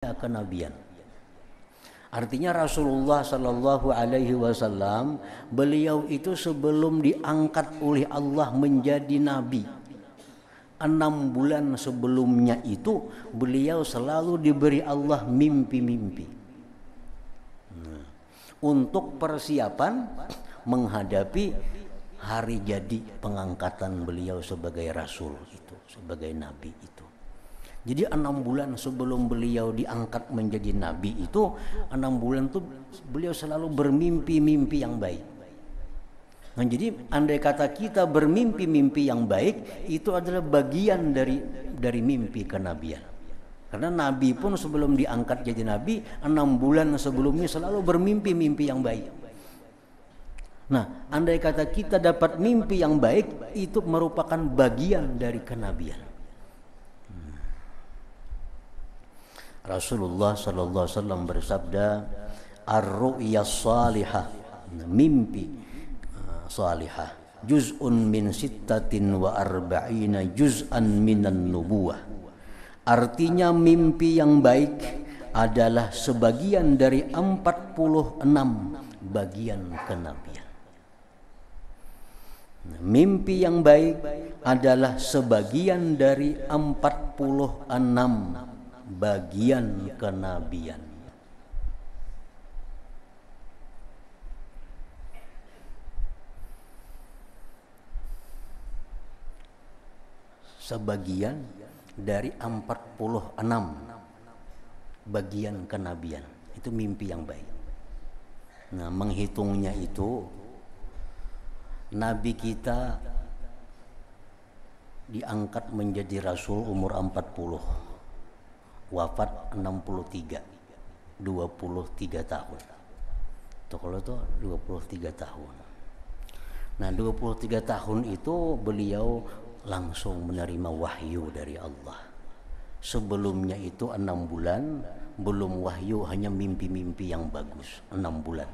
kenabian. Artinya Rasulullah Shallallahu Alaihi Wasallam beliau itu sebelum diangkat oleh Allah menjadi nabi enam bulan sebelumnya itu beliau selalu diberi Allah mimpi-mimpi nah, untuk persiapan menghadapi hari jadi pengangkatan beliau sebagai rasul itu sebagai nabi itu jadi enam bulan sebelum beliau diangkat menjadi nabi itu enam bulan tuh beliau selalu bermimpi-mimpi yang baik. Nah, jadi andai kata kita bermimpi-mimpi yang baik itu adalah bagian dari dari mimpi kenabian. Karena nabi pun sebelum diangkat jadi nabi enam bulan sebelumnya selalu bermimpi-mimpi yang baik. Nah, andai kata kita dapat mimpi yang baik itu merupakan bagian dari kenabian. Rasulullah sallallahu alaihi wasallam bersabda ar-ru'ya salihah mimpi eh, salihah juz'un min sittatin wa arba'ina juz'an minan nubuwah artinya mimpi yang baik adalah sebagian dari 46 bagian kenabian Mimpi yang baik adalah sebagian dari 46 bagian kenabian. Sebagian dari 46 bagian kenabian. Itu mimpi yang baik. Nah, menghitungnya itu Nabi kita diangkat menjadi rasul umur 40 wafat 63 23 tahun Tokolo itu 23 tahun nah 23 tahun itu beliau langsung menerima wahyu dari Allah sebelumnya itu 6 bulan belum wahyu hanya mimpi-mimpi yang bagus 6 bulan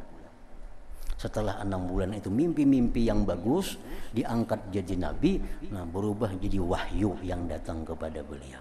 setelah enam bulan itu mimpi-mimpi yang bagus diangkat jadi nabi nah berubah jadi wahyu yang datang kepada beliau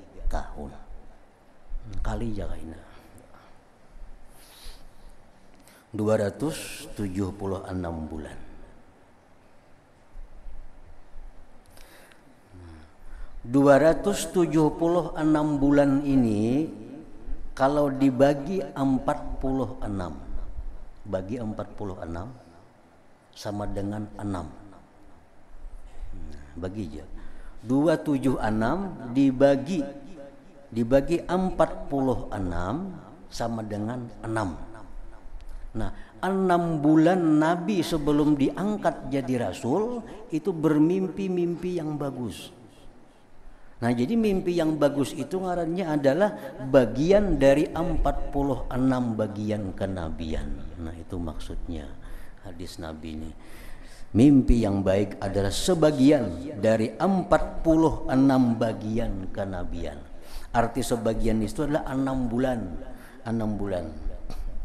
tahun kali jagaina 276 bulan Dua ratus tujuh puluh enam bulan ini kalau dibagi empat puluh enam bagi empat puluh enam sama dengan enam nah, bagi aja dua tujuh enam dibagi dibagi 46 sama dengan 6. Nah, 6 bulan Nabi sebelum diangkat jadi rasul itu bermimpi-mimpi yang bagus. Nah, jadi mimpi yang bagus itu ngarannya adalah bagian dari 46 bagian kenabian. Nah, itu maksudnya hadis Nabi ini. Mimpi yang baik adalah sebagian dari 46 bagian kenabian. Arti sebagian itu adalah enam bulan. enam bulan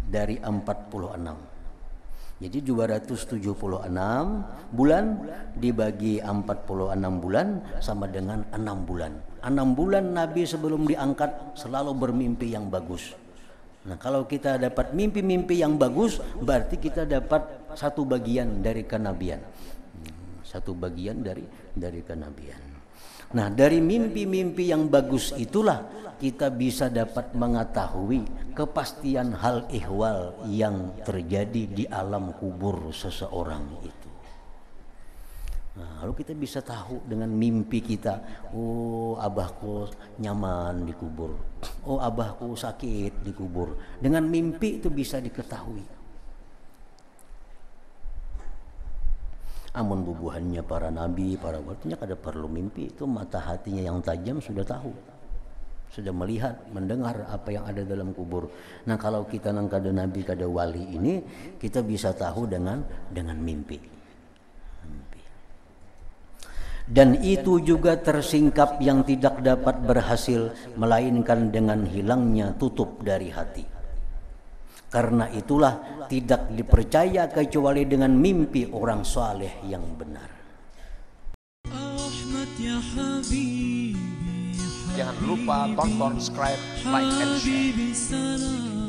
dari empat puluh enam Jadi dua ratus tujuh puluh enam bulan dibagi empat puluh enam bulan sama dengan enam bulan. enam bulan Nabi sebelum diangkat selalu bermimpi yang bagus. Nah, kalau kita dapat mimpi-mimpi yang bagus, berarti kita dapat satu bagian dari kenabian. Hmm, satu bagian dari dari kenabian. Nah, dari mimpi-mimpi yang bagus itulah kita bisa dapat mengetahui kepastian hal ihwal yang terjadi di alam kubur seseorang itu. Nah, lalu kita bisa tahu dengan mimpi kita, oh abahku nyaman dikubur, oh abahku sakit dikubur. Dengan mimpi itu bisa diketahui. Amun bubuhannya para nabi, para walinya kada perlu mimpi itu mata hatinya yang tajam sudah tahu. Sudah melihat, mendengar apa yang ada dalam kubur. Nah, kalau kita nang kada nabi, kada wali ini, kita bisa tahu dengan dengan mimpi. Dan itu juga tersingkap yang tidak dapat berhasil melainkan dengan hilangnya tutup dari hati karena itulah tidak dipercaya kecuali dengan mimpi orang saleh yang benar. Ya Jangan lupa tonton, subscribe, like, and share.